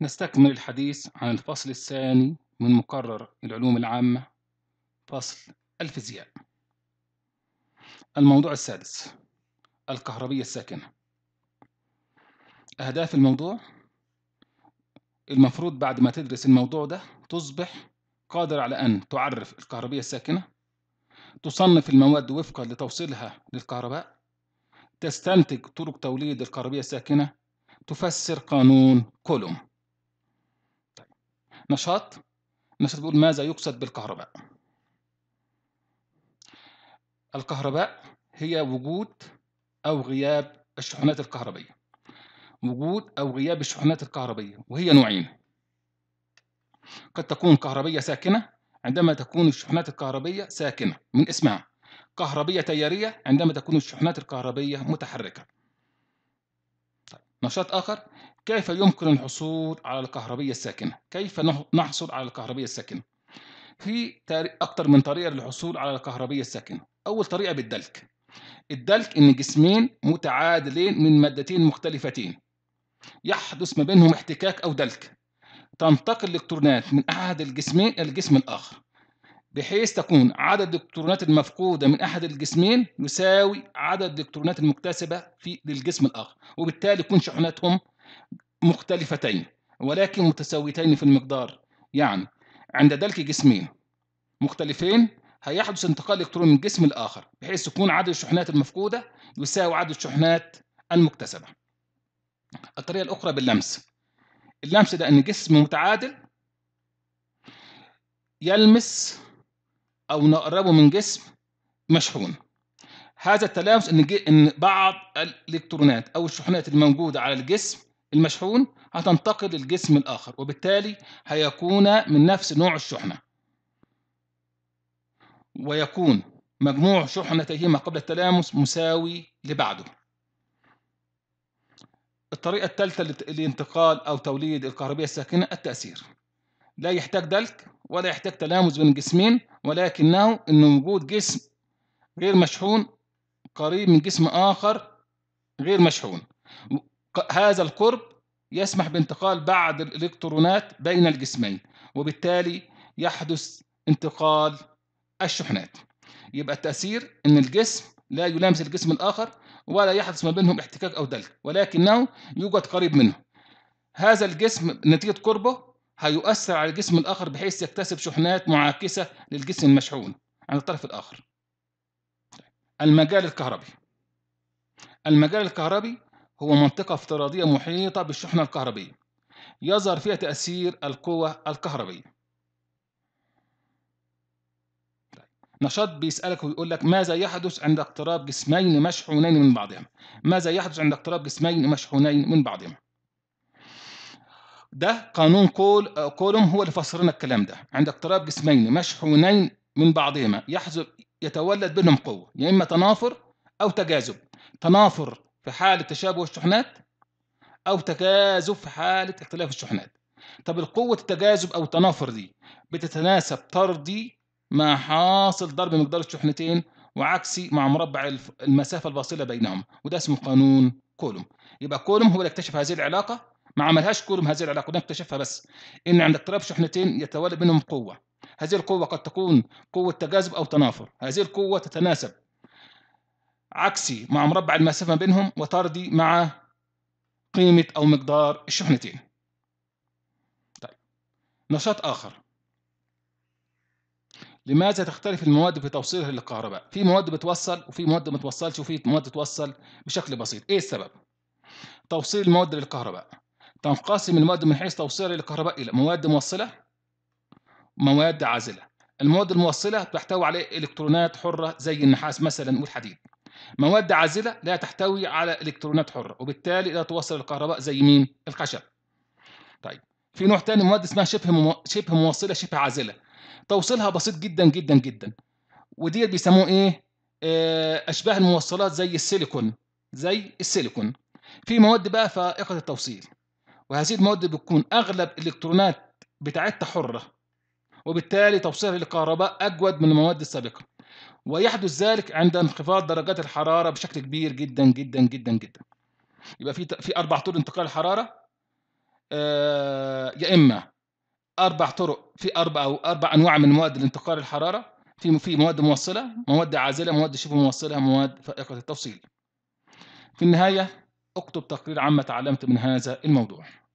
نستكمل الحديث عن الفصل الثاني من مقرر العلوم العامة فصل الفيزياء الموضوع السادس الكهربية الساكنة أهداف الموضوع المفروض بعد ما تدرس الموضوع ده تصبح قادر على أن تعرف الكهربية الساكنة تصنف المواد وفقا لتوصيلها للكهرباء تستنتج طرق توليد الكهربية الساكنة تفسر قانون كولوم نشاط نشاط بيقول ماذا يقصد بالكهرباء الكهرباء هي وجود أو غياب الشحنات الكهربية وجود أو غياب الشحنات الكهربية وهي نوعين قد تكون كهربية ساكنة عندما تكون الشحنات الكهربية ساكنة من اسمها كهربية تيارية عندما تكون الشحنات الكهربية متحركة طيب، نشاط آخر كيف يمكن الحصول على الكهربية الساكنة؟ كيف نحصل على الكهربية الساكنة؟ في أكثر من طريقة للحصول على الكهربية الساكنة أول طريقة بالدلك الدلك إن جسمين متعادلين من مادتين مختلفتين يحدث ما بينهم احتكاك أو دلك تنتقل الإلكترونات من أحد الجسمين إلى الجسم الآخر بحيث تكون عدد الإلكترونات المفقودة من أحد الجسمين يساوي عدد الإلكترونات المكتسبة في للجسم الآخر وبالتالي يكون شحناتهم مختلفتين ولكن متساويتين في المقدار يعني عند دلك جسمين مختلفين هيحدث انتقال الكترون من جسم الاخر بحيث يكون عدد الشحنات المفقودة يساوي عدد الشحنات المكتسبة الطريقة الأخرى باللمس اللمس ده أن جسم متعادل يلمس أو نقربه من جسم مشحون هذا التلامس ان ان بعض الالكترونات او الشحنات الموجوده على الجسم المشحون هتنتقل للجسم الآخر وبالتالي هيكون من نفس نوع الشحنة ويكون مجموع شحنتيهما قبل التلامس مساوي لبعده الطريقة الثالثة لانتقال أو توليد الكهربية الساكنة التأثير لا يحتاج دلك ولا يحتاج تلامس بين الجسمين ولكنه أن وجود جسم غير مشحون قريب من جسم آخر غير مشحون هذا القرب يسمح بانتقال بعض الإلكترونات بين الجسمين وبالتالي يحدث انتقال الشحنات يبقى التأثير أن الجسم لا يلامس الجسم الآخر ولا يحدث ما بينهم احتكاك أو دلك ولكنه يوجد قريب منه هذا الجسم نتيجة قربه هيؤثر على الجسم الآخر بحيث يكتسب شحنات معاكسة للجسم المشحون عن الطرف الآخر المجال الكهربي المجال الكهربي هو منطقة افتراضية محيطة بالشحنة الكهربية يظهر فيها تأثير القوة الكهربية طيب، نشاط بيسألك ويقول لك ماذا يحدث عند اقتراب جسمين مشحونين من بعضهما ماذا يحدث عند اقتراب جسمين مشحونين من بعضهما ده قانون كول كولوم هو اللي فسر لنا الكلام ده عند اقتراب جسمين مشحونين من بعضهما يحدث يتولد بينهم قوة يا يعني إما تنافر أو تجاذب تنافر في حالة تشابه الشحنات أو تجاذب في حالة اختلاف الشحنات طب القوة التجاذب أو التنافر دي بتتناسب طردي مع حاصل ضرب مقدار الشحنتين وعكسي مع مربع المسافة الفاصلة بينهم وده اسمه قانون كولوم يبقى كولوم هو اللي اكتشف هذه العلاقة ما عملهاش كولوم هذه العلاقة ده اكتشفها بس إن عند اقتراب شحنتين يتولد منهم قوة هذه القوة قد تكون قوة تجاذب أو تنافر هذه القوة تتناسب عكسي مع مربع المسافة ما بينهم وطردي مع قيمة أو مقدار الشحنتين طيب نشاط آخر لماذا تختلف المواد في توصيلها للكهرباء؟ في مواد بتوصل وفي مواد ما توصلش وفي مواد توصل بشكل بسيط، ايه السبب؟ توصيل المواد للكهرباء تنقسم المواد من حيث توصيلها للكهرباء الى مواد موصله ومواد عازله المواد الموصله بتحتوي على الكترونات حره زي النحاس مثلا والحديد مواد عازله لا تحتوي على الكترونات حره وبالتالي لا توصل الكهرباء زي مين الخشب طيب في نوع تاني مواد اسمها شبه مو... شبه موصله شبه عازله توصيلها بسيط جدا جدا جدا ودي بيسموه ايه آه اشباه الموصلات زي السيليكون زي السيليكون في مواد بقى فائقه التوصيل وهذه المواد بتكون اغلب الالكترونات بتاعتها حره وبالتالي توصيلها للكهرباء اجود من المواد السابقه ويحدث ذلك عند انخفاض درجات الحراره بشكل كبير جدا جدا جدا جدا يبقى في في اربع طرق انتقال الحراره آه، يا اما اربع طرق في اربع او اربع انواع من مواد لانتقال الحراره في في مواد موصله مواد عازله مواد شبه موصله مواد فائقه التوصيل في النهايه اكتب تقرير عما تعلمت من هذا الموضوع